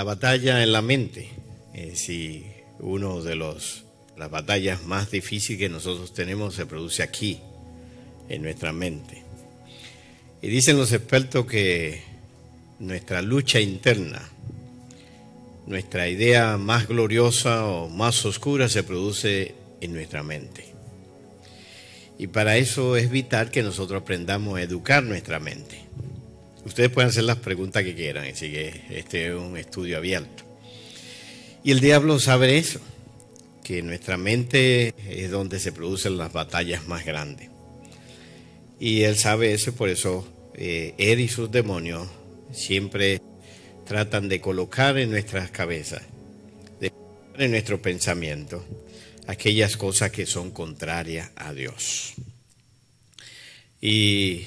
La batalla en la mente eh, si uno de los las batallas más difíciles que nosotros tenemos se produce aquí en nuestra mente. Y dicen los expertos que nuestra lucha interna, nuestra idea más gloriosa o más oscura se produce en nuestra mente. Y para eso es vital que nosotros aprendamos a educar nuestra mente. Ustedes pueden hacer las preguntas que quieran, así que este es un estudio abierto. Y el diablo sabe eso, que nuestra mente es donde se producen las batallas más grandes. Y él sabe eso, por eso eh, él y sus demonios siempre tratan de colocar en nuestras cabezas, en nuestro pensamiento, aquellas cosas que son contrarias a Dios. Y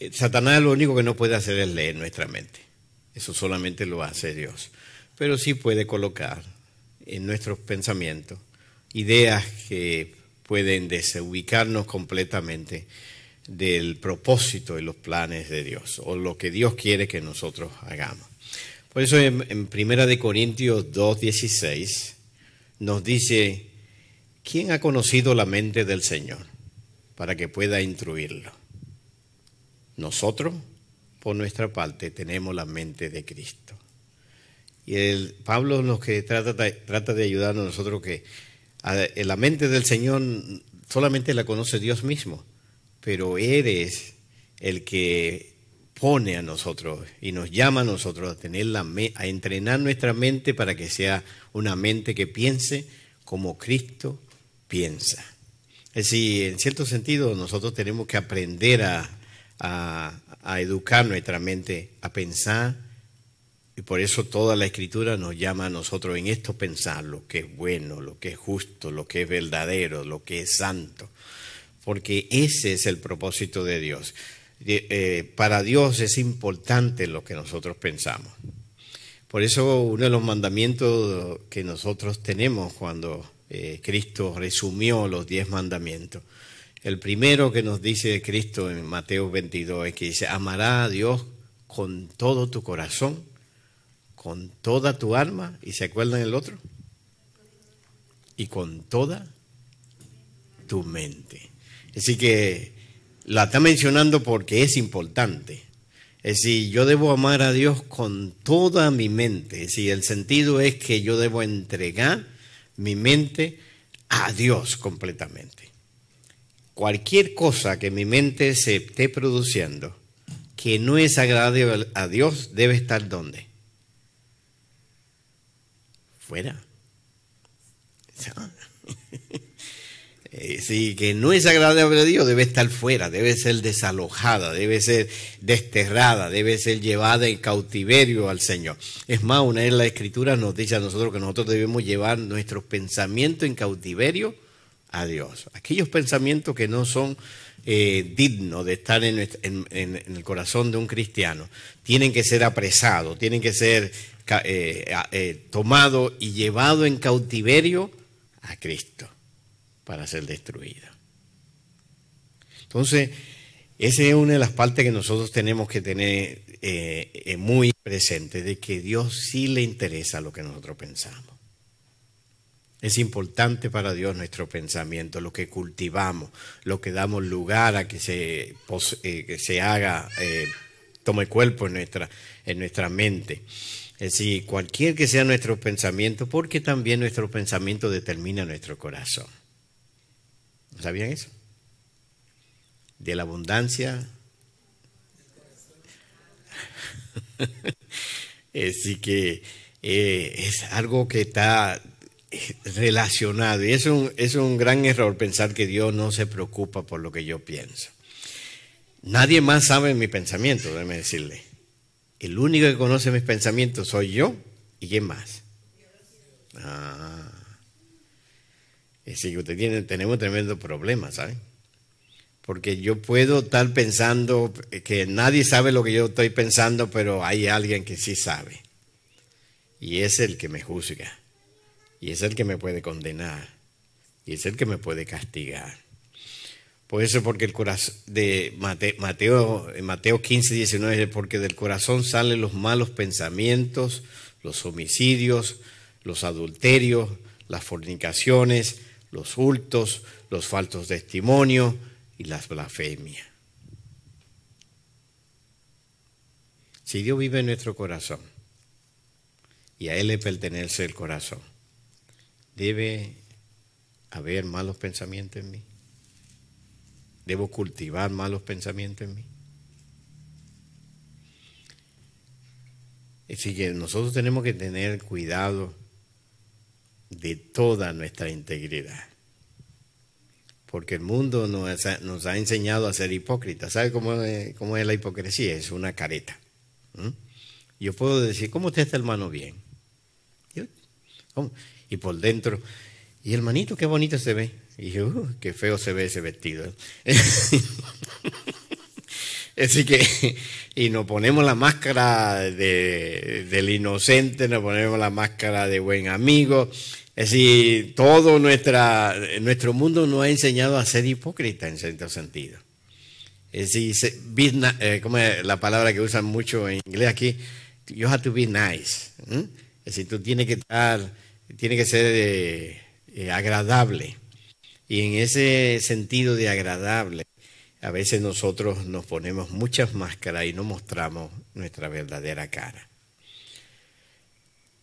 eh, Satanás lo único que no puede hacer es leer nuestra mente. Eso solamente lo hace Dios. Pero sí puede colocar en nuestros pensamientos ideas que pueden desubicarnos completamente del propósito y los planes de Dios o lo que Dios quiere que nosotros hagamos. Por eso en, 1 Primera de Corintios 2:16 nos dice, ¿quién ha conocido la mente del Señor para que pueda instruirlo? Nosotros, por nuestra parte, tenemos la mente de Cristo. Y el, Pablo nos que trata, trata de ayudarnos nosotros que la mente del Señor solamente la conoce Dios mismo, pero eres el que pone a nosotros y nos llama a nosotros a, tener la a entrenar nuestra mente para que sea una mente que piense como Cristo piensa. Es decir, en cierto sentido nosotros tenemos que aprender a a, educar nuestra mente, a pensar. Y por eso toda la escritura nos llama a nosotros en esto pensar lo que es bueno, lo que es justo, lo que es verdadero, lo que es santo. Porque ese es el propósito de Dios. Eh, para Dios es importante lo que nosotros pensamos. Por eso uno de los mandamientos que nosotros tenemos cuando eh, Cristo resumió los diez mandamientos el primero que nos dice Cristo en Mateo 22 es que dice, amará a Dios con todo tu corazón, con toda tu alma, y se acuerdan el otro, y con toda tu mente. Así que la está mencionando porque es importante. Es decir, yo debo amar a Dios con toda mi mente. Es decir, el sentido es que yo debo entregar mi mente a Dios completamente cualquier cosa que mi mente se esté produciendo que no es agradable a Dios debe estar donde? Fuera. Eh, sí, que no es agradable a Dios debe estar fuera, debe ser desalojada, debe ser desterrada, debe ser llevada en cautiverio al Señor. Es más, una vez la Escritura nos dice a nosotros que nosotros debemos llevar nuestros pensamientos en cautiverio a Dios. Aquellos pensamientos que no son eh, dignos de estar en, el corazón de un cristiano tienen que ser apresados, tienen que ser eh, eh, tomados y llevados en cautiverio a Cristo para ser destruidos. Entonces, esa es una de las partes que nosotros tenemos que tener muy presente, de que Dios sí le interesa lo que nosotros pensamos. Es importante para Dios nuestro pensamiento, lo que cultivamos, lo que damos lugar a que se, eh, se haga, eh, tome cuerpo en nuestra, en nuestra mente. Es decir, cualquier que sea nuestro pensamiento, porque también nuestro pensamiento determina nuestro corazón. ¿Sabían eso? De la abundancia. Así que eh, es algo que está eh, relacionado. Y es un, es un gran error pensar que Dios no se preocupa por lo que yo pienso. Nadie más sabe mi pensamiento, déjeme decirle. El único que conoce mis pensamientos soy yo y quién más. Ah. Así que usted tiene, tenemos tremendo problema, Porque yo puedo estar pensando que nadie sabe lo que yo estoy pensando, pero hay alguien que sí sabe. Y es el que me juzga. Y es el que me puede condenar. Y es el que me puede castigar. Por eso, porque el corazón de Mateo, Mateo 15, 19, porque del corazón salen los malos pensamientos, los homicidios, los adulterios, las fornicaciones, los hurtos, los faltos testimonios y las blasfemias. Si Dios vive en nuestro corazón y a Él le pertenece el corazón, debe haber malos pensamientos en mí. Debo cultivar malos pensamientos en mí. Así que nosotros tenemos que tener cuidado de toda nuestra integridad. Porque el mundo nos ha, enseñado a ser hipócritas. ¿Sabe cómo es, la hipocresía? Es una careta. Yo puedo decir, ¿cómo te está este hermano bien? ¿Cómo? y por dentro. Y el manito, qué bonito se ve. Y yo, uh, qué feo se ve ese vestido. ¿eh?". Así que, y nos ponemos la máscara de, del inocente, nos ponemos la máscara de buen amigo. Es decir, todo nuestra, nuestro mundo nos ha enseñado a ser hipócrita en cierto sentido. Es decir, eh, como es la palabra que usan mucho en inglés aquí, you have to be nice. Es decir, tú tienes que estar tiene que ser eh, eh, agradable. Y en ese sentido de agradable, a veces nosotros nos ponemos muchas máscaras y no mostramos nuestra verdadera cara.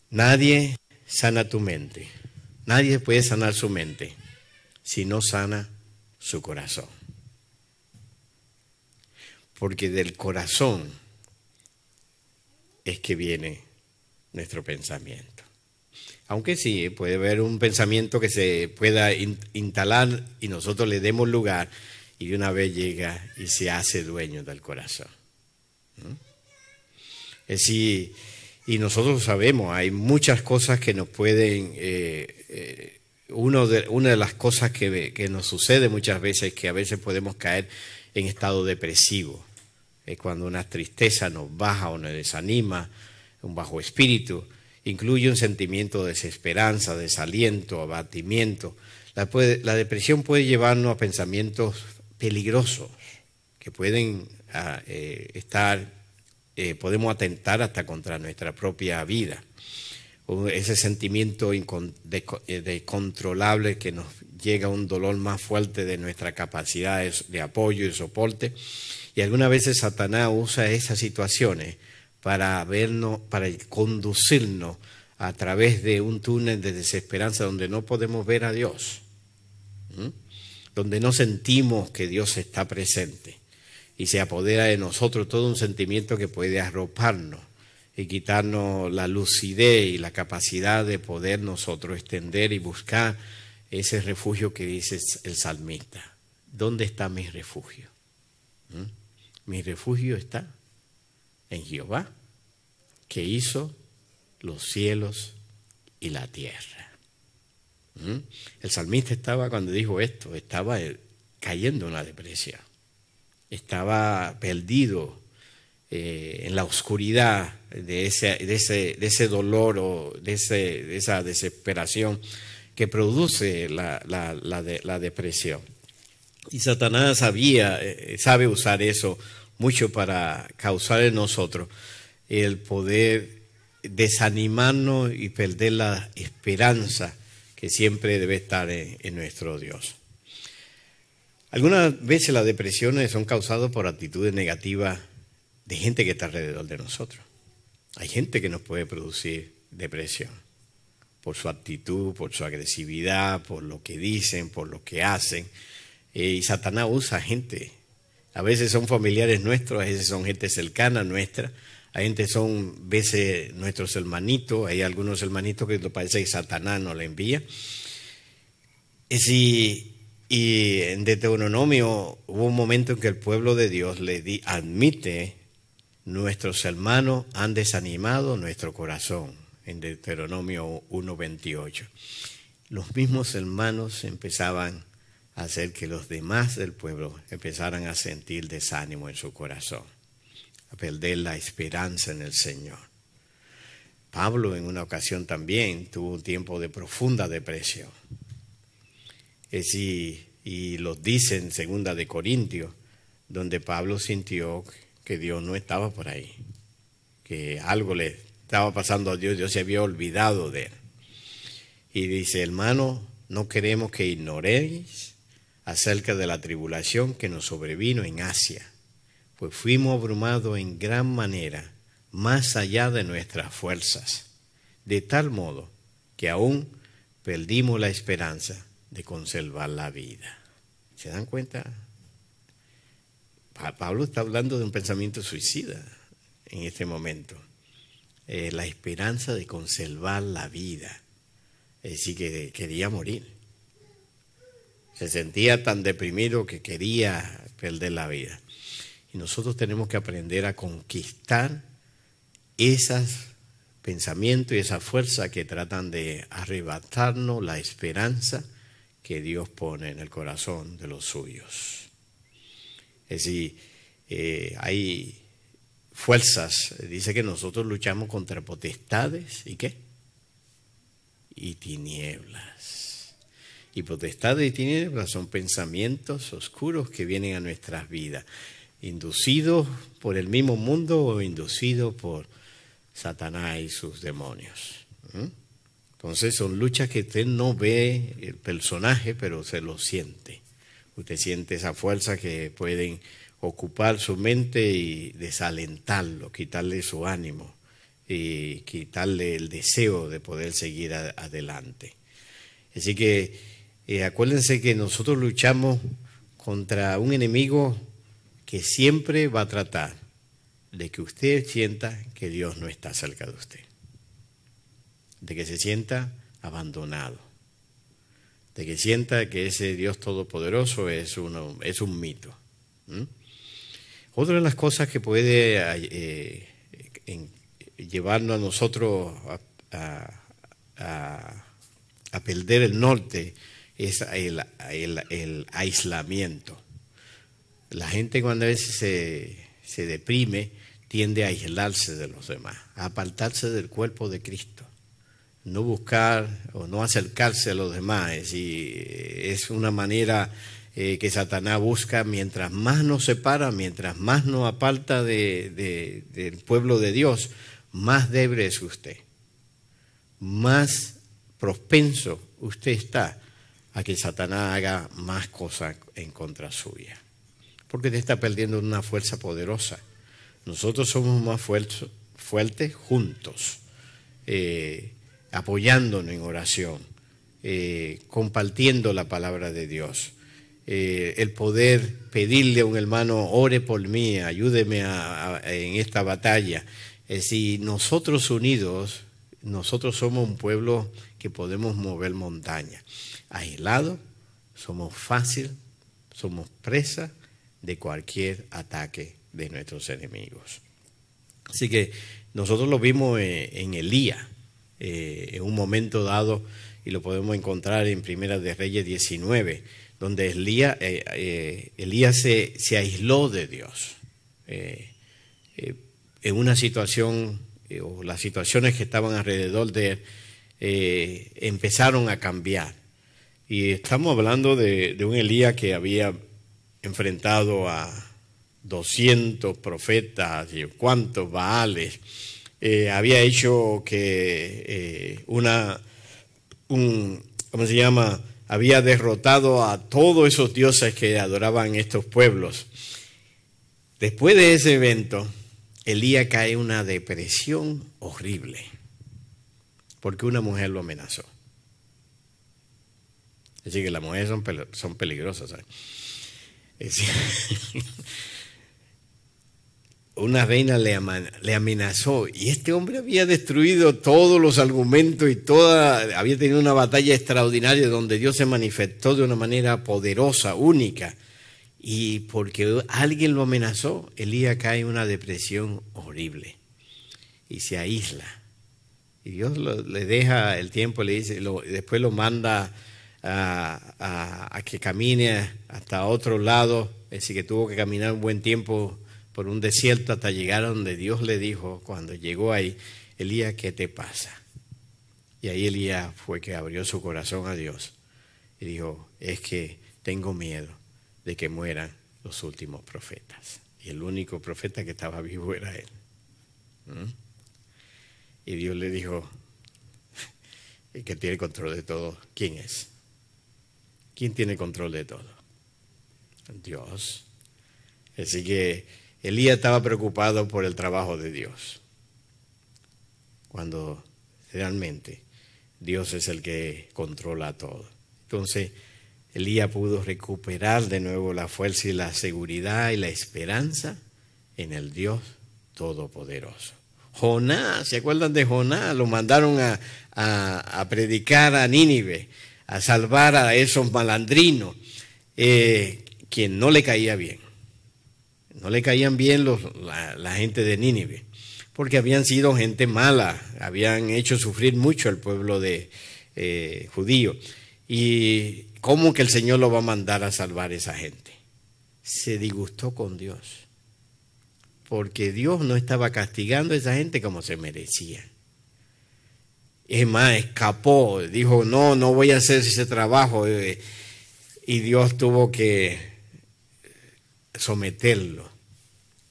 Nadie sana tu mente. Nadie puede sanar su mente si no sana su corazón. Porque del corazón es que viene nuestro pensamiento. Aunque sí, puede haber un pensamiento que se pueda instalar y nosotros le demos lugar y de una vez llega y se hace dueño del corazón. ¿Mm? y nosotros sabemos, hay muchas cosas que nos pueden... Eh, eh, de, una de las cosas que, que, nos sucede muchas veces es que a veces podemos caer en estado depresivo. Es cuando una tristeza nos baja o nos desanima, un bajo espíritu incluye un sentimiento de desesperanza, desaliento, abatimiento. La, depresión puede llevarnos a pensamientos peligrosos que pueden ah, eh, estar, eh, podemos atentar hasta contra nuestra propia vida. ese sentimiento eh, descontrolable que nos llega a un dolor más fuerte de nuestra capacidad de apoyo y soporte. Y algunas veces Satanás usa esas situaciones para vernos, para conducirnos a través de un túnel de desesperanza donde no podemos ver a Dios, donde no sentimos que Dios está presente y se apodera de nosotros todo un sentimiento que puede arroparnos y quitarnos la lucidez y la capacidad de poder nosotros extender y buscar ese refugio que dice el salmista. ¿Dónde está mi refugio? Mi refugio está en Jehová, que hizo los cielos y la tierra. ¿Mm? El salmista estaba, cuando dijo esto, estaba eh, cayendo en la depresión, estaba perdido eh, en la oscuridad de ese, de ese, de ese dolor o de, ese, esa desesperación que produce la, la depresión. Y Satanás sabía, eh, sabe usar eso mucho para causar en nosotros el poder desanimarnos y perder la esperanza que siempre debe estar en, nuestro Dios. Algunas veces las depresiones son causadas por actitudes negativas de gente que está alrededor de nosotros. Hay gente que nos puede producir depresión por su actitud, por su agresividad, por lo que dicen, por lo que hacen. Eh, y Satanás usa gente a veces son familiares nuestros, a veces son gente cercana nuestra, a veces son veces nuestros hermanitos, hay algunos hermanitos que parece que Satanás nos la envía. Y, en Deuteronomio hubo un momento en que el pueblo de Dios le di, admite, nuestros hermanos han desanimado nuestro corazón, en Deuteronomio 1.28. Los mismos hermanos empezaban hacer que los demás del pueblo empezaran a sentir desánimo en su corazón, a perder la esperanza en el Señor. Pablo en una ocasión también tuvo un tiempo de profunda depresión. y, y los dice en segunda de Corintios, donde Pablo sintió que Dios no estaba por ahí, que algo le estaba pasando a Dios, Dios se había olvidado de él. Y dice, hermano, no queremos que ignoréis acerca de la tribulación que nos sobrevino en Asia, pues fuimos abrumados en gran manera, más allá de nuestras fuerzas, de tal modo que aún perdimos la esperanza de conservar la vida. ¿Se dan cuenta? Pablo está hablando de un pensamiento suicida en este momento. Eh, la esperanza de conservar la vida. Es decir, que quería morir. Se sentía tan deprimido que quería perder la vida. Y nosotros tenemos que aprender a conquistar esos pensamientos y esa fuerza que tratan de arrebatarnos la esperanza que Dios pone en el corazón de los suyos. Es decir, eh, hay fuerzas, dice que nosotros luchamos contra potestades y qué? Y tinieblas. Y potestad de tinieblas son pensamientos oscuros que vienen a nuestras vidas, inducidos por el mismo mundo o inducidos por Satanás y sus demonios. Entonces son luchas que usted no ve el personaje, pero se lo siente. Usted siente esa fuerza que pueden ocupar su mente y desalentarlo, quitarle su ánimo y quitarle el deseo de poder seguir adelante. Así que eh, acuérdense que nosotros luchamos contra un enemigo que siempre va a tratar de que usted sienta que Dios no está cerca de usted, de que se sienta abandonado, de que sienta que ese Dios todopoderoso es, es un mito. Otra de las cosas que puede eh, eh, llevarnos a nosotros a, a perder el norte, es el, aislamiento. La gente cuando a veces se, deprime tiende a aislarse de los demás, a apartarse del cuerpo de Cristo no buscar o no acercarse a los demás. Es, es una manera eh, que Satanás busca mientras más nos separa, mientras más nos aparta del pueblo de Dios, más débil es usted, más propenso usted está a que Satanás haga más cosas en contra suya. Porque te está perdiendo una fuerza poderosa. Nosotros somos más fuertes, juntos, eh, apoyándonos en oración, eh, compartiendo la palabra de Dios. Eh, el poder pedirle a un hermano, ore por mí, ayúdeme en esta batalla. si nosotros unidos, nosotros somos un pueblo que podemos mover montaña. Aislados, somos fácil, somos presa de cualquier ataque de nuestros enemigos. Así que nosotros lo vimos eh, en Elías, eh, en un momento dado, y lo podemos encontrar en Primera de Reyes 19, donde Elías, eh, Elías se, se, aisló de Dios en una situación, o las situaciones que estaban alrededor de él, eh, empezaron a cambiar. Y estamos hablando de, un Elías que había enfrentado a 200 profetas y cuantos baales. Eh, había hecho que eh, una, un, ¿cómo se llama? Había derrotado a todos esos dioses que adoraban estos pueblos. Después de ese evento, Elías cae en una depresión horrible porque una mujer lo amenazó. Así que las mujeres son, peligrosas. una reina le, amenazó y este hombre había destruido todos los argumentos y toda, había tenido una batalla extraordinaria donde Dios se manifestó de una manera poderosa, única. Y porque alguien lo amenazó, Elías cae en una depresión horrible y se aísla. Y Dios le deja el tiempo, le dice, después lo manda a, que camine hasta otro lado. Así que tuvo que caminar un buen tiempo por un desierto hasta llegar a donde Dios le dijo, cuando llegó ahí, Elías, ¿qué te pasa? Y ahí Elías fue que abrió su corazón a Dios y dijo, es que tengo miedo de que mueran los últimos profetas. Y el único profeta que estaba vivo era él. ¿Mm? Y Dios le dijo, el que tiene control de todo, ¿quién es? ¿Quién tiene control de todo? Dios. Así que Elías estaba preocupado por el trabajo de Dios. Cuando realmente Dios es el que controla todo. Entonces, Elías pudo recuperar de nuevo la fuerza y la seguridad y la esperanza en el Dios Todopoderoso. Jonás, ¿se acuerdan de Jonás? Lo mandaron a, predicar a Nínive, a salvar a esos malandrinos, eh, quien no le caía bien. No le caían bien los, la, gente de Nínive, porque habían sido gente mala, habían hecho sufrir mucho al pueblo de eh, judío. ¿Y cómo que el Señor lo va a mandar a salvar a esa gente? Se disgustó con Dios porque Dios no estaba castigando a esa gente como se merecía. Es más, escapó, dijo, no, no voy a hacer ese trabajo. Eh, y Dios tuvo que someterlo.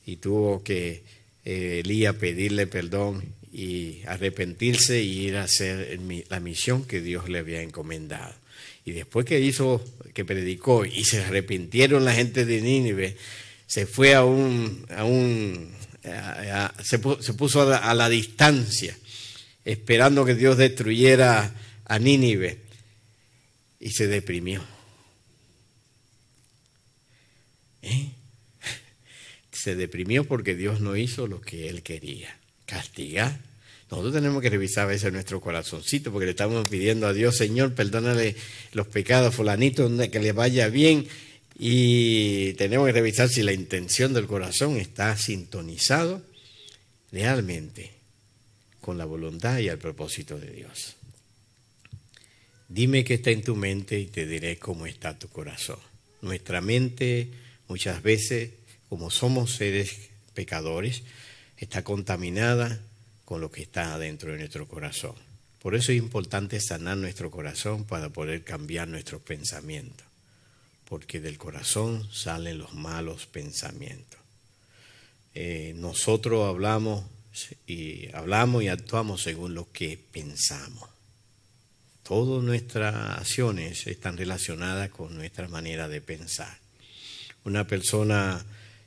Y tuvo que eh, Elías pedirle perdón y arrepentirse y ir a hacer la misión que Dios le había encomendado. Y después que hizo, que predicó y se arrepintieron la gente de Nínive, se fue a un, a un se, puso, a la, distancia, esperando que Dios destruyera a Nínive, y se deprimió. ¿Eh? Se deprimió porque Dios no hizo lo que él quería, castigar. Nosotros tenemos que revisar a veces nuestro corazoncito porque le estamos pidiendo a Dios, Señor, perdónale los pecados, fulanito, que le vaya bien, y tenemos que revisar si la intención del corazón está sintonizado realmente con la voluntad y el propósito de Dios. Dime qué está en tu mente y te diré cómo está tu corazón. Nuestra mente muchas veces, como somos seres pecadores, está contaminada con lo que está adentro de nuestro corazón. Por eso es importante sanar nuestro corazón para poder cambiar nuestros pensamientos porque del corazón salen los malos pensamientos. Eh, nosotros hablamos y hablamos y actuamos según lo que pensamos. Todas nuestras acciones están relacionadas con nuestra manera de pensar. Una persona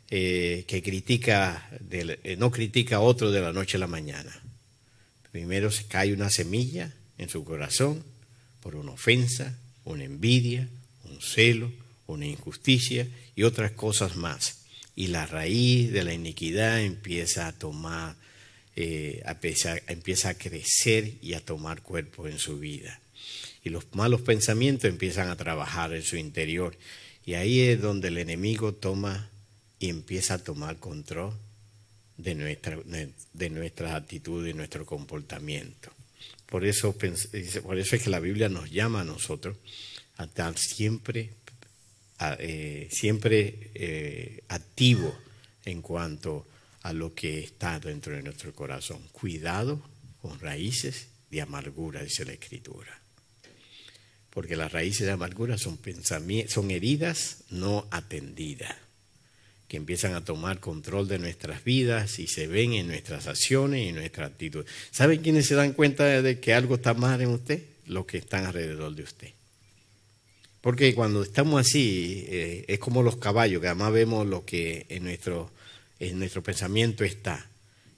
eh, que critica, eh, no critica a otro de la noche a la mañana. Primero se cae una semilla en su corazón por una ofensa, una envidia, un celo, una injusticia y otras cosas más. Y la raíz de la iniquidad empieza a tomar, eh, a empieza a crecer y a tomar cuerpo en su vida. Y los malos pensamientos empiezan a trabajar en su interior. Y ahí es donde el enemigo toma y empieza a tomar control de, nuestra, de nuestras actitudes y nuestro comportamiento. Por eso, por eso es que la Biblia nos llama a nosotros a estar siempre eh, siempre eh, activo en cuanto a lo que está dentro de nuestro corazón. Cuidado con raíces de amargura, dice la Escritura. Porque las raíces de amargura son, son heridas no atendidas, que empiezan a tomar control de nuestras vidas y se ven en nuestras acciones y en nuestra actitud. ¿Saben quiénes se dan cuenta de que algo está mal en usted? Los que están alrededor de usted. Porque cuando estamos así, eh, es como los caballos, que además vemos lo que en nuestro, en nuestro pensamiento está.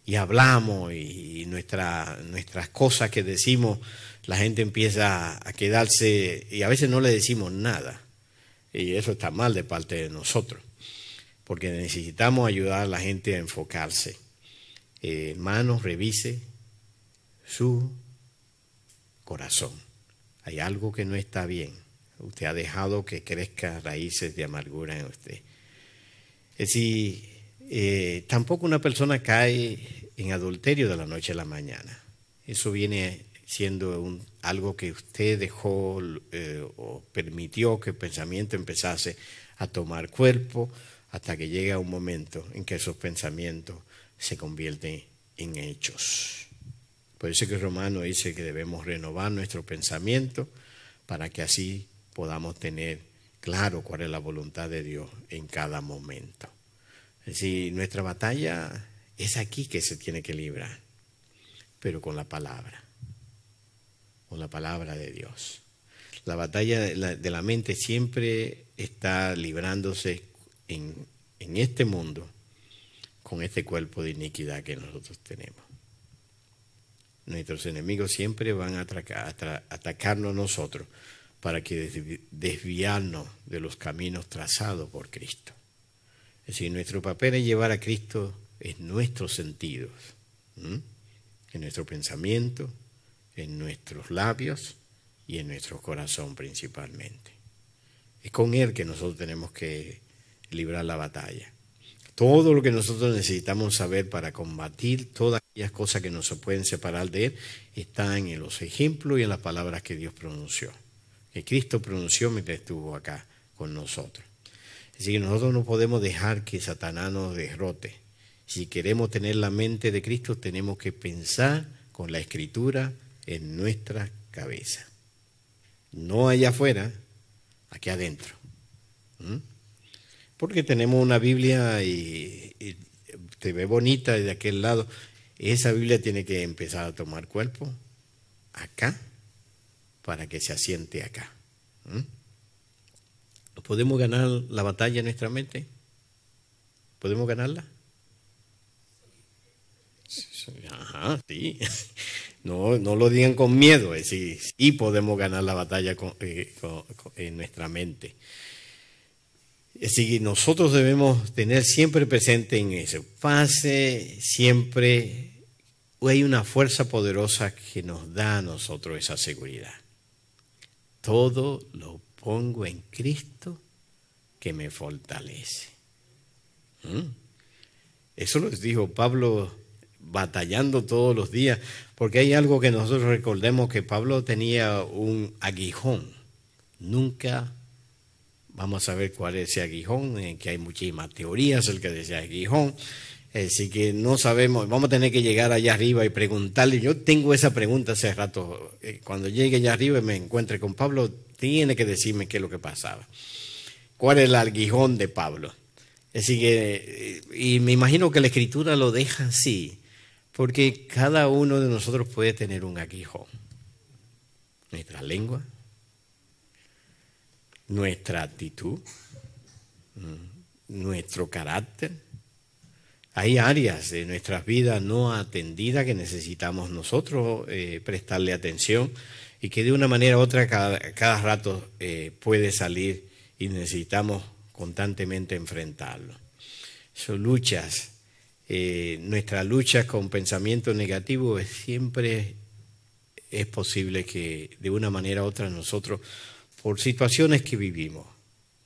Y hablamos y, nuestra, nuestras cosas que decimos, la gente empieza a quedarse y a veces no le decimos nada. Y eso está mal de parte de nosotros, porque necesitamos ayudar a la gente a enfocarse. hermanos, eh, revise su corazón. Hay algo que no está bien Usted ha dejado que crezcan raíces de amargura en usted. Es decir, eh, tampoco una persona cae en adulterio de la noche a la mañana. Eso viene siendo algo que usted dejó eh, o permitió que el pensamiento empezase a tomar cuerpo hasta que llega un momento en que esos pensamientos se convierten en hechos. Por eso que Romano dice que debemos renovar nuestro pensamiento para que así podamos tener claro cuál es la voluntad de Dios en cada momento. Es decir, nuestra batalla es aquí que se tiene que librar, pero con la palabra, con la palabra de Dios. La batalla de la, mente siempre está librándose en, este mundo con este cuerpo de iniquidad que nosotros tenemos. Nuestros enemigos siempre van a, atacarnos a atacarnos nosotros, para que desviarnos de los caminos trazados por Cristo. Es decir, nuestro papel es llevar a Cristo en nuestros sentidos, en nuestro pensamiento, en nuestros labios y en nuestro corazón principalmente. Es con Él que nosotros tenemos que librar la batalla. Todo lo que nosotros necesitamos saber para combatir todas aquellas cosas que nos pueden separar de Él está en los ejemplos y en las palabras que Dios pronunció que Cristo pronunció mientras estuvo acá con nosotros. Así que nosotros no podemos dejar que Satanás nos derrote. Si queremos tener la mente de Cristo, tenemos que pensar con la escritura en nuestra cabeza. No allá afuera, aquí adentro. ¿Mm? Porque tenemos una Biblia y te ve bonita de aquel lado. Esa Biblia tiene que empezar a tomar cuerpo acá para que se asiente acá. ¿Podemos ganar la batalla en nuestra mente? ¿Podemos ganarla? Ajá, sí. No, lo digan con miedo, es decir, sí podemos ganar la batalla eh, en nuestra mente. Es decir, nosotros debemos tener siempre presente en ese Pase siempre, hay una fuerza poderosa que nos da a nosotros esa seguridad todo lo pongo en Cristo que me fortalece. ¿Mm? Eso lo dijo Pablo batallando todos los días, porque hay algo que nosotros recordemos que Pablo tenía un aguijón. Nunca vamos a ver cuál es ese aguijón, en que hay muchísimas teorías el que decía aguijón. Así que no sabemos, vamos a tener que llegar allá arriba y preguntarle. Yo tengo esa pregunta hace rato. Eh, cuando llegue allá arriba y me encuentre con Pablo, tiene que decirme qué es lo que pasaba. ¿Cuál es el aguijón de Pablo? Así que, eh, y me imagino que la escritura lo deja así, porque cada uno de nosotros puede tener un aguijón. Nuestra lengua, nuestra actitud, mm, nuestro carácter hay áreas de nuestras vidas no atendidas que necesitamos nosotros eh, prestarle atención y que de una manera u otra cada, rato eh, puede salir y necesitamos constantemente enfrentarlo. Son luchas. nuestras eh, nuestra lucha con pensamiento negativo es siempre es posible que de una manera u otra nosotros, por situaciones que vivimos,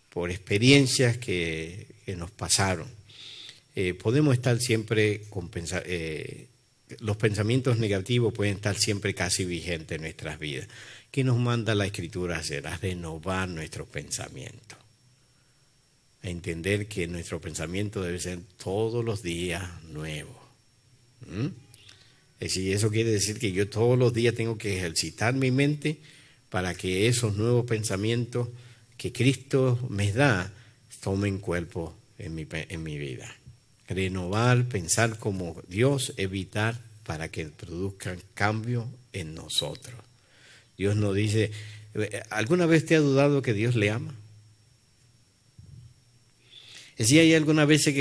por experiencias que nos pasaron, eh, podemos estar siempre con eh, los pensamientos negativos pueden estar siempre casi vigentes en nuestras vidas. ¿Qué nos manda la Escritura a hacer? A renovar nuestro pensamientos. A entender que nuestro pensamiento debe ser todos los días nuevo. ¿Mm? Es eso quiere decir que yo todos los días tengo que ejercitar mi mente para que esos nuevos pensamientos que Cristo me da tomen cuerpo en mi, en mi vida renovar, pensar como Dios, evitar para que produzcan cambio en nosotros. Dios nos dice, eh, ¿alguna vez te ha dudado que Dios le ama? Eh, si hay alguna vez eh,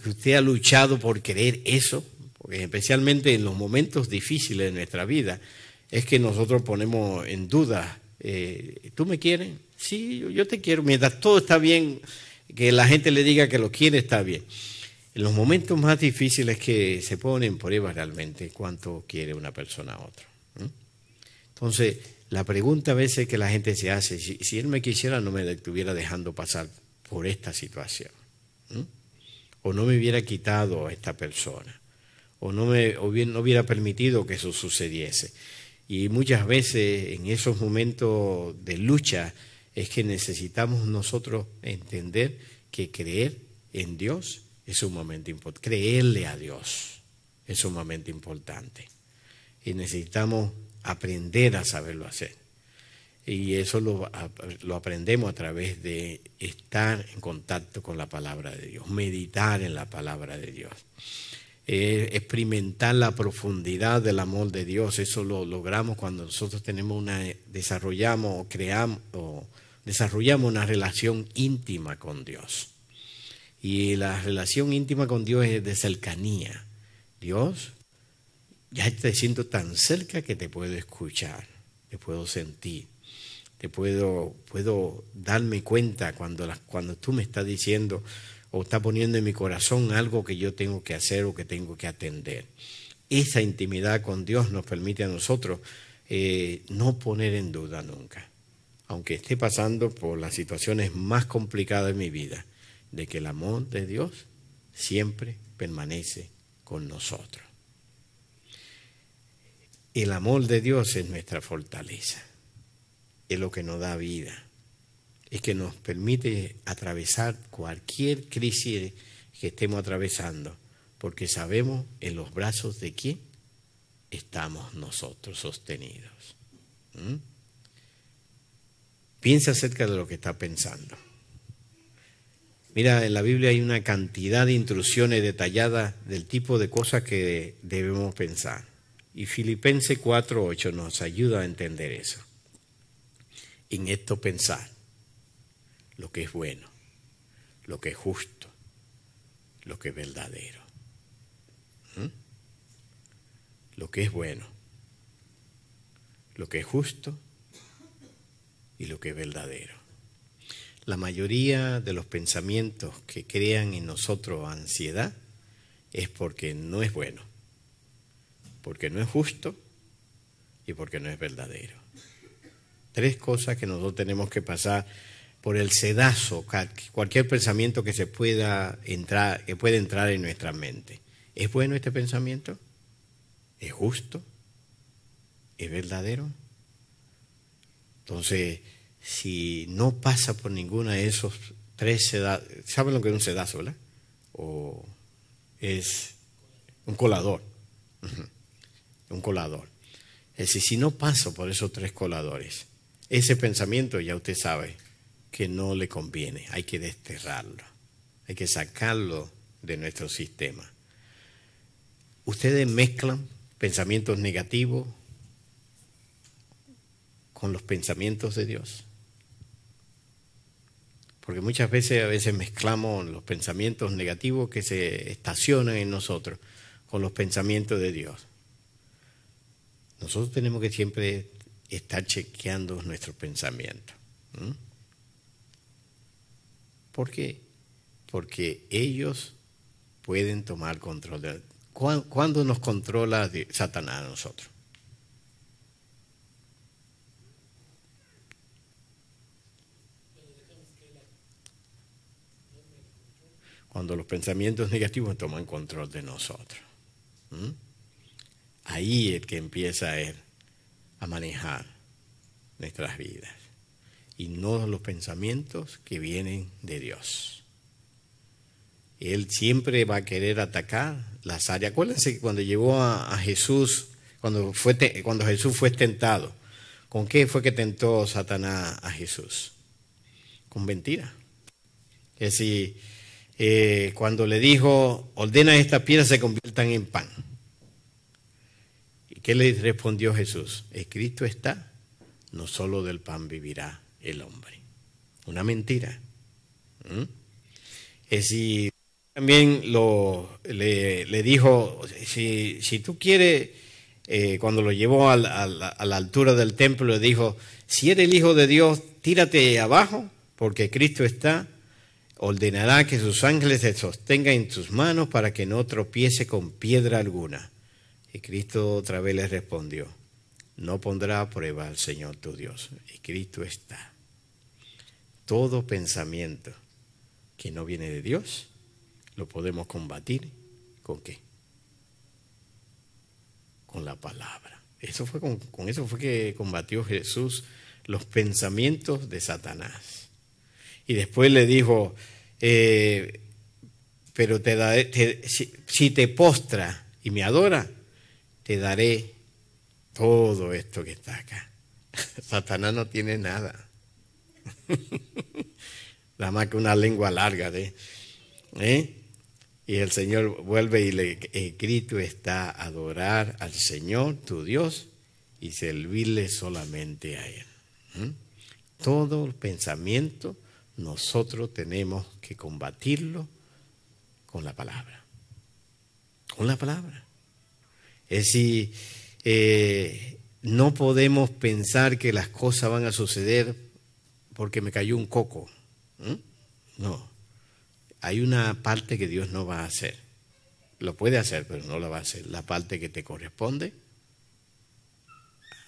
que, usted ha luchado por creer eso, porque especialmente en los momentos difíciles de nuestra vida, es que nosotros ponemos en duda, ¿tú me quieres? Sí, yo te quiero, mientras todo está bien, que la gente le diga que lo quiere está bien. En los momentos más difíciles que se ponen pruebas realmente cuánto quiere una persona a otra. Entonces, la pregunta a veces que la gente se hace, si, él me quisiera no me estuviera dejando pasar por esta situación. O no me hubiera quitado a esta persona. O no me o bien, no hubiera permitido que eso sucediese. Y muchas veces en esos momentos de lucha, es que necesitamos nosotros entender que creer en Dios es sumamente importante. Creerle a Dios es sumamente importante. Y necesitamos aprender a saberlo hacer. Y eso lo, aprendemos a través de estar en contacto con la palabra de Dios, meditar en la palabra de Dios, eh, experimentar la profundidad del amor de Dios. Eso lo logramos cuando nosotros tenemos una, desarrollamos o creamos o desarrollamos una relación íntima con Dios. Y la relación íntima con Dios es de cercanía. Dios, ya te siento tan cerca que te puedo escuchar, te puedo sentir, te puedo, puedo darme cuenta cuando, cuando tú me estás diciendo o estás poniendo en mi corazón algo que yo tengo que hacer o que tengo que atender. Esa intimidad con Dios nos permite a nosotros eh, no poner en duda nunca aunque esté pasando por las situaciones más complicadas de mi vida, de que el amor de Dios siempre permanece con nosotros. El amor de Dios es nuestra fortaleza, es lo que nos da vida, es que nos permite atravesar cualquier crisis que estemos atravesando, porque sabemos en los brazos de quién estamos nosotros sostenidos. Piensa acerca de lo que está pensando. Mira, en la Biblia hay una cantidad de instrucciones detalladas del tipo de cosas que debemos pensar. Y Filipenses 4.8 nos ayuda a entender eso. En esto pensar lo que es bueno, lo que es justo, lo que es verdadero. ¿Mm? Lo que es bueno, lo que es justo, y lo que es verdadero. La mayoría de los pensamientos que crean en nosotros ansiedad es porque no es bueno, porque no es justo y porque no es verdadero. Tres cosas que nosotros tenemos que pasar por el sedazo, cualquier pensamiento que se pueda entrar, que puede entrar en nuestra mente. ¿Es bueno este pensamiento? ¿Es justo? ¿Es verdadero? Entonces, si no pasa por ninguna de esos tres sedazos, ¿saben lo que es un sedazo, verdad? O es un colador. Un colador. Es decir, si no paso por esos tres coladores, ese pensamiento ya usted sabe que no le conviene, hay que desterrarlo, hay que sacarlo de nuestro sistema. Ustedes mezclan pensamientos negativos con los pensamientos de Dios. Porque muchas veces a veces mezclamos los pensamientos negativos que se estacionan en nosotros con los pensamientos de Dios. Nosotros tenemos que siempre estar chequeando nuestros pensamientos. ¿Por qué? Porque ellos pueden tomar control. De... ¿Cuándo nos controla Satanás a nosotros? cuando los pensamientos negativos toman control de nosotros. Ahí es que empieza él a manejar nuestras vidas y no los pensamientos que vienen de Dios. Él siempre va a querer atacar las áreas. Acuérdense que cuando llegó a, Jesús, cuando, fue cuando Jesús fue tentado, ¿con qué fue que tentó Satanás a Jesús? Con mentira. Es decir, eh, cuando le dijo, ordena estas piedras se conviertan en pan. ¿Y qué le respondió Jesús? Cristo está, no solo del pan vivirá el hombre. Una mentira. ¿Mm? Eh, si también le, dijo, si, tú quieres, eh, cuando lo llevó a la, a la altura del templo, le dijo, si eres el Hijo de Dios, tírate abajo, porque Cristo está Ordenará que sus ángeles se sostengan en tus manos para que no tropiece con piedra alguna. Y Cristo otra vez les respondió, no pondrá a prueba al Señor tu Dios. Y Cristo está. Todo pensamiento que no viene de Dios, lo podemos combatir con qué? Con la palabra. Eso fue con eso fue que combatió Jesús los pensamientos de Satanás. Y después le dijo, eh, pero te, daré, si, te postra y me adora, te daré todo esto que está acá. Satanás no tiene nada. Nada más que una lengua larga ¿eh? Y el Señor vuelve y le escrito grito está adorar al Señor, tu Dios, y servirle solamente a Él. Todo el pensamiento, nosotros tenemos que combatirlo con la palabra. Con la palabra. Es decir, eh, no podemos pensar que las cosas van a suceder porque me cayó un coco. No. Hay una parte que Dios no va a hacer. Lo puede hacer, pero no lo va a hacer. La parte que te corresponde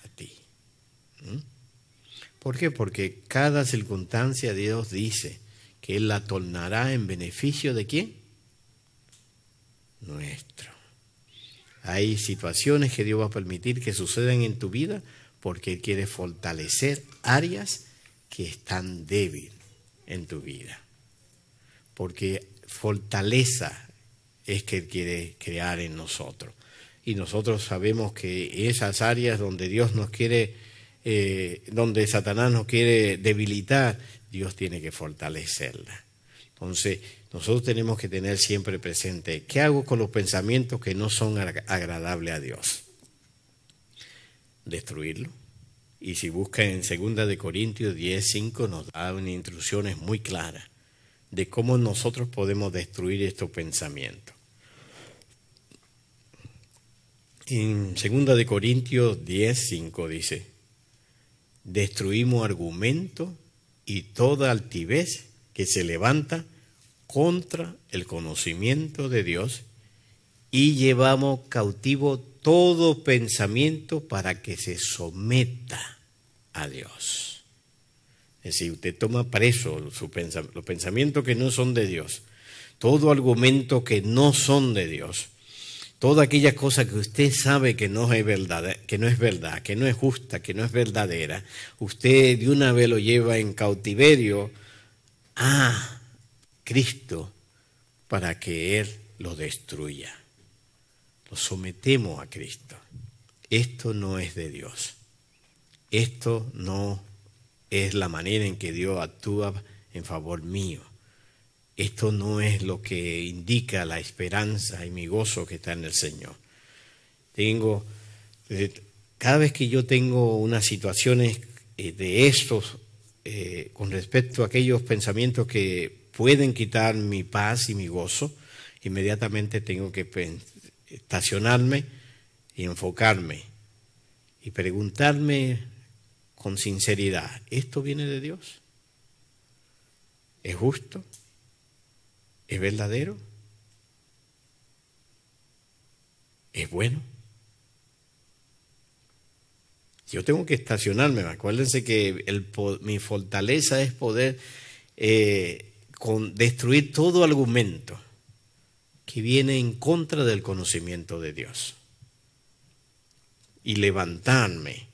a ti. ¿Por qué? Porque cada circunstancia Dios dice que Él la tornará en beneficio de quién? Nuestro. Hay situaciones que Dios va a permitir que sucedan en tu vida porque Él quiere fortalecer áreas que están débiles en tu vida. Porque fortaleza es que Él quiere crear en nosotros. Y nosotros sabemos que esas áreas donde Dios nos quiere eh, donde Satanás nos quiere debilitar, Dios tiene que fortalecerla. Entonces, nosotros tenemos que tener siempre presente, ¿qué hago con los pensamientos que no son agradables a Dios? Destruirlo. Y si buscan en 2 de Corintios 10, 5 nos da una instrucciones muy claras de cómo nosotros podemos destruir estos pensamientos. En 2 Corintios 10, 5 dice, destruimos argumento y toda altivez que se levanta contra el conocimiento de Dios y llevamos cautivo todo pensamiento para que se someta a Dios. Es decir, usted toma preso los pensamientos que no son de Dios, todo argumento que no son de Dios Toda aquella cosa que usted sabe que no es verdad, que no es verdad, que no es justa, que no es verdadera, usted de una vez lo lleva en cautiverio a Cristo para que él lo destruya. Lo sometemos a Cristo. Esto no es de Dios. Esto no es la manera en que Dios actúa en favor mío esto no es lo que indica la esperanza y mi gozo que está en el Señor. Tengo, eh, cada vez que yo tengo unas situaciones eh, de estos, eh, con respecto a aquellos pensamientos que pueden quitar mi paz y mi gozo, inmediatamente tengo que estacionarme y enfocarme y preguntarme con sinceridad, ¿esto viene de Dios? ¿Es justo? ¿Es verdadero? ¿Es bueno? Yo tengo que estacionarme. Acuérdense que el, mi fortaleza es poder eh, destruir todo argumento que viene en contra del conocimiento de Dios. Y levantarme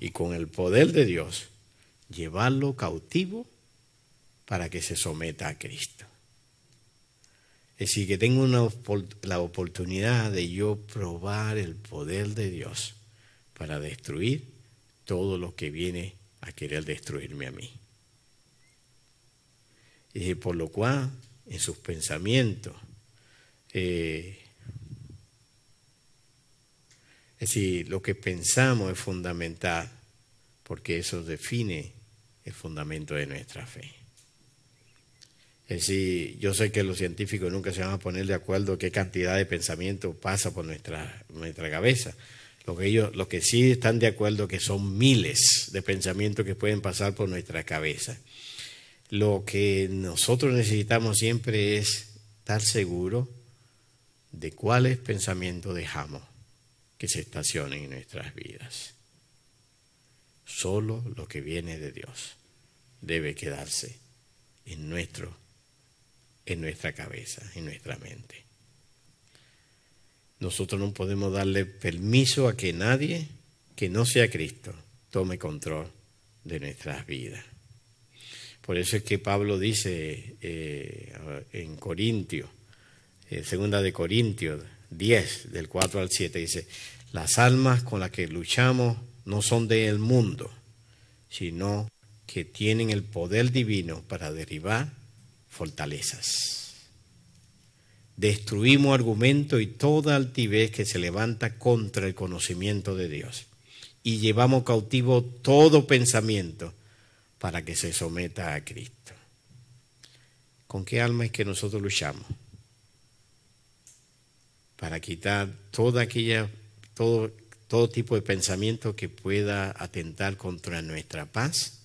y con el poder de Dios llevarlo cautivo para que se someta a Cristo. Es decir, que tengo la oportunidad de yo probar el poder de Dios para destruir todo lo que viene a querer destruirme a mí. Y por lo cual, en sus pensamientos, eh, es decir, lo que pensamos es fundamental, porque eso define el fundamento de nuestra fe. Es eh, decir, yo sé que los científicos nunca se van a poner de acuerdo qué cantidad de pensamiento pasa por nuestra, nuestra cabeza. Lo que, ellos, lo que sí están de acuerdo que son miles de pensamientos que pueden pasar por nuestra cabeza. Lo que nosotros necesitamos siempre es estar seguro de cuáles pensamientos dejamos que se estacionen en nuestras vidas. Solo lo que viene de Dios debe quedarse en nuestro en nuestra cabeza, en nuestra mente. Nosotros no podemos darle permiso a que nadie que no sea Cristo tome control de nuestras vidas. Por eso es que Pablo dice eh, en Corintio, eh, segunda de Corintios 10, del 4 al 7, dice, las almas con las que luchamos no son del mundo, sino que tienen el poder divino para derivar fortalezas. Destruimos argumento y toda altivez que se levanta contra el conocimiento de Dios. Y llevamos cautivo todo pensamiento para que se someta a Cristo. ¿Con qué alma es que nosotros luchamos? Para quitar toda aquella, todo, todo tipo de pensamiento que pueda atentar contra nuestra paz,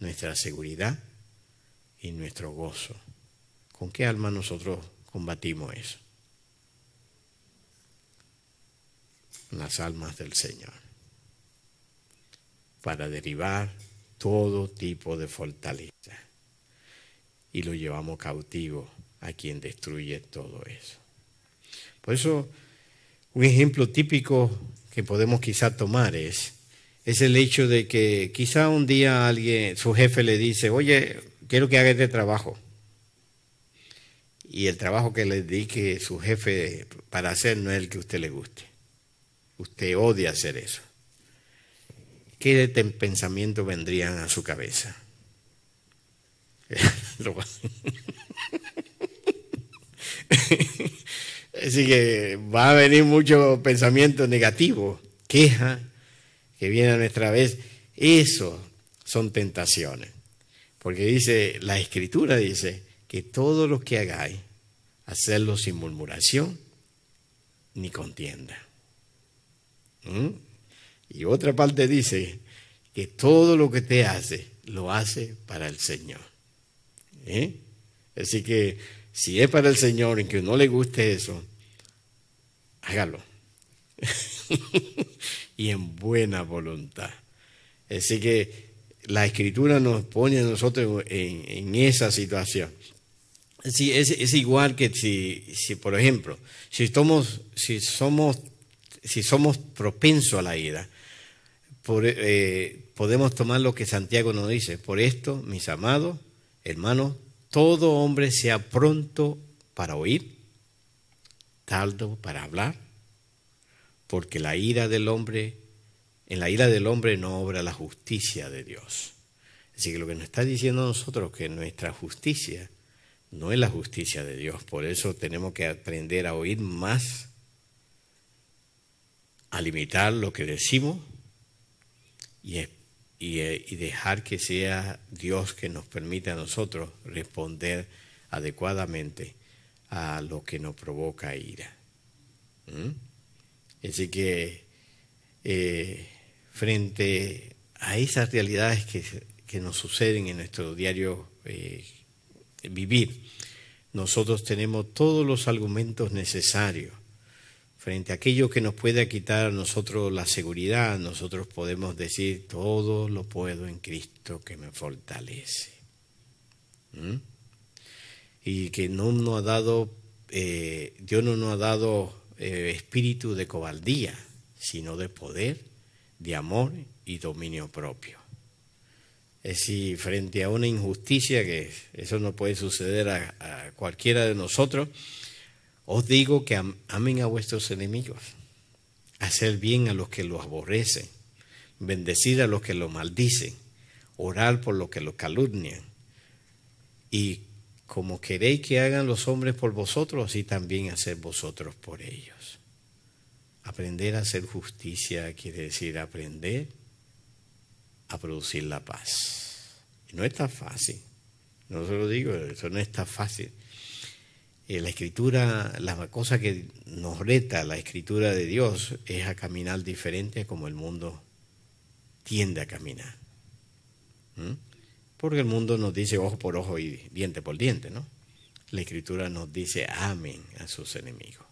nuestra seguridad y nuestro gozo. ¿Con qué alma nosotros combatimos eso? Las almas del Señor, para derivar todo tipo de fortaleza. Y lo llevamos cautivo a quien destruye todo eso. Por eso, un ejemplo típico que podemos quizá tomar es, es el hecho de que quizá un día alguien, su jefe le dice, oye, quiero que haga este trabajo. Y el trabajo que le dedique su jefe para hacer no es el que a usted le guste. Usted odia hacer eso. ¿Qué pensamientos vendrían a su cabeza? Así que va a venir mucho pensamiento negativo, queja que viene a nuestra vez. Eso son tentaciones. Porque dice, la escritura dice que todo lo que hagáis, hacedlo sin murmuración ni contienda. ¿Mm? Y otra parte dice que todo lo que te hace, lo hace para el Señor. ¿Eh? Así que si es para el Señor y que no le guste eso, hágalo. y en buena voluntad. Así que la escritura nos pone a nosotros en, esa situación. si es, igual que si, si, por ejemplo, si somos, si somos, si somos propensos a la ira, eh, podemos tomar lo que Santiago nos dice. Por esto, mis amados hermanos, todo hombre sea pronto para oír, tardo para hablar, porque la ira del hombre en la ira del hombre no obra la justicia de Dios. Así que lo que nos está diciendo nosotros que nuestra justicia no es la justicia de Dios. Por eso tenemos que aprender a oír más, a limitar lo que decimos y, dejar que sea Dios que nos permita a nosotros responder adecuadamente a lo que nos provoca ira. ¿Mm? Así que eh, frente a esas realidades que, nos suceden en nuestro diario eh, vivir. Nosotros tenemos todos los argumentos necesarios frente a aquello que nos pueda quitar a nosotros la seguridad, nosotros podemos decir, todo lo puedo en Cristo que me fortalece. ¿Mm? Y que no nos ha dado, eh, Dios no nos ha dado eh, espíritu de cobardía, sino de poder, de amor y dominio propio. Es decir, frente a una injusticia, que eso no puede suceder a, cualquiera de nosotros, os digo que amen a vuestros enemigos, hacer bien a los que los aborrecen, bendecir a los que los maldicen, orar por los que los calumnian. Y como queréis que hagan los hombres por vosotros, así también hacer vosotros por ellos. Aprender a hacer justicia quiere decir aprender a producir la paz. no no tan fácil. No se lo digo, eso no es tan fácil. Eh, la escritura, la cosa que nos reta la escritura de Dios es a caminar diferente como el mundo tiende a caminar. ¿Mm? Porque el mundo nos dice ojo por ojo y diente por diente, ¿no? La escritura nos dice amen a sus enemigos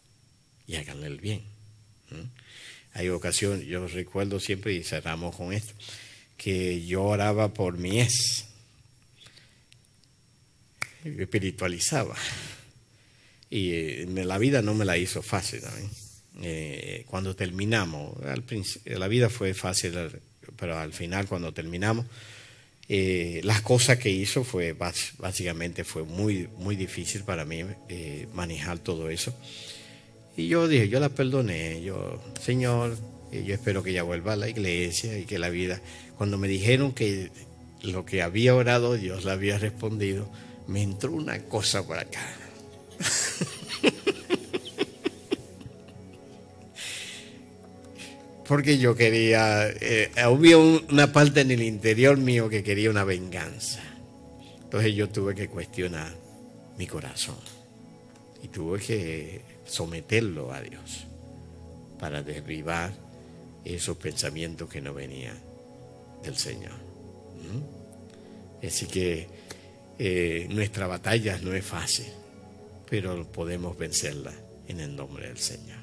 y háganle el bien. ¿Mm? Hay ocasión, yo recuerdo siempre, y cerramos con esto, que yo oraba por mi es, espiritualizaba. Y eh, la vida no me la hizo fácil. Eh, cuando terminamos, la vida fue fácil, pero al final cuando terminamos, eh, las cosas que hizo fue básicamente fue muy, muy difícil para mí manejar todo eso. Y yo dije, yo la perdoné, yo, Señor, yo espero que ella vuelva a la iglesia y que la vida, cuando me dijeron que lo que había orado Dios la había respondido, me entró una cosa por acá. Porque yo quería, eh, había una parte en el interior mío que quería una venganza. Entonces yo tuve que cuestionar mi corazón. Y tuve que someterlo a Dios para derribar esos pensamientos que no venían del Señor. Así que eh, nuestra batalla no es fácil, pero podemos vencerla en el nombre del Señor.